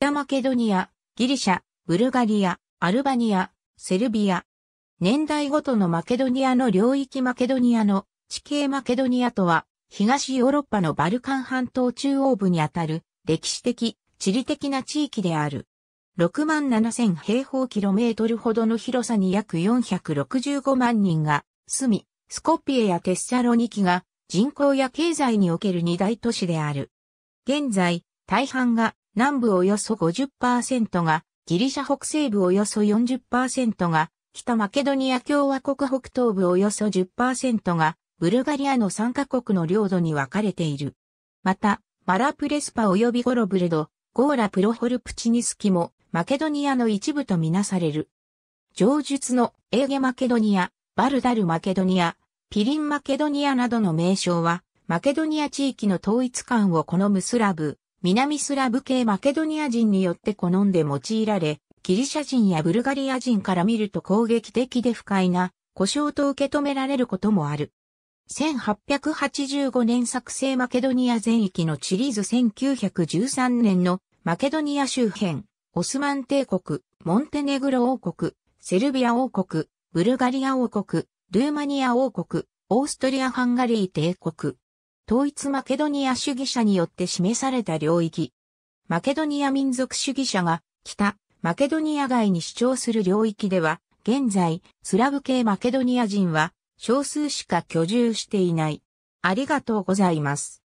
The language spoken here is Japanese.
北マケドニア、ギリシャ、ブルガリア、アルバニア、セルビア。年代ごとのマケドニアの領域マケドニアの地形マケドニアとは、東ヨーロッパのバルカン半島中央部にあたる歴史的、地理的な地域である。6万7000平方キロメートルほどの広さに約465万人が住み、スコピエやテッサロニキが人口や経済における二大都市である。現在、大半が南部およそ50%が、ギリシャ北西部およそ40%が、北マケドニア共和国北東部およそ10%が、ブルガリアの3カ国の領土に分かれている。また、マラプレスパ及びゴロブルド、ゴーラプロホルプチニスキも、マケドニアの一部とみなされる。上述のエーゲマケドニア、バルダルマケドニア、ピリンマケドニアなどの名称は、マケドニア地域の統一感を好むスラブ、南スラブ系マケドニア人によって好んで用いられ、ギリシャ人やブルガリア人から見ると攻撃的で不快な故障と受け止められることもある。1885年作成マケドニア全域のリーズ1913年のマケドニア周辺、オスマン帝国、モンテネグロ王国、セルビア王国、ブルガリア王国、ルーマニア王国、オーストリア・ハンガリー帝国、統一マケドニア主義者によって示された領域。マケドニア民族主義者が北、マケドニア外に主張する領域では、現在、スラブ系マケドニア人は少数しか居住していない。ありがとうございます。